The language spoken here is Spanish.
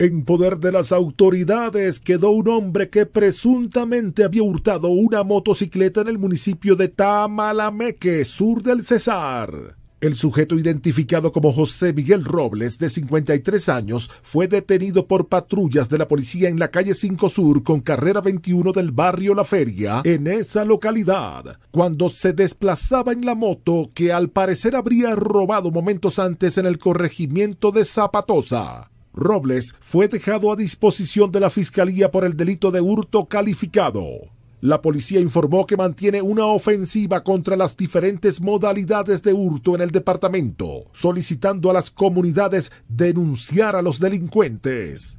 En poder de las autoridades quedó un hombre que presuntamente había hurtado una motocicleta en el municipio de Tamalameque, sur del Cesar. El sujeto identificado como José Miguel Robles, de 53 años, fue detenido por patrullas de la policía en la calle 5 Sur con carrera 21 del barrio La Feria, en esa localidad, cuando se desplazaba en la moto que al parecer habría robado momentos antes en el corregimiento de Zapatosa. Robles fue dejado a disposición de la Fiscalía por el delito de hurto calificado. La policía informó que mantiene una ofensiva contra las diferentes modalidades de hurto en el departamento, solicitando a las comunidades denunciar a los delincuentes.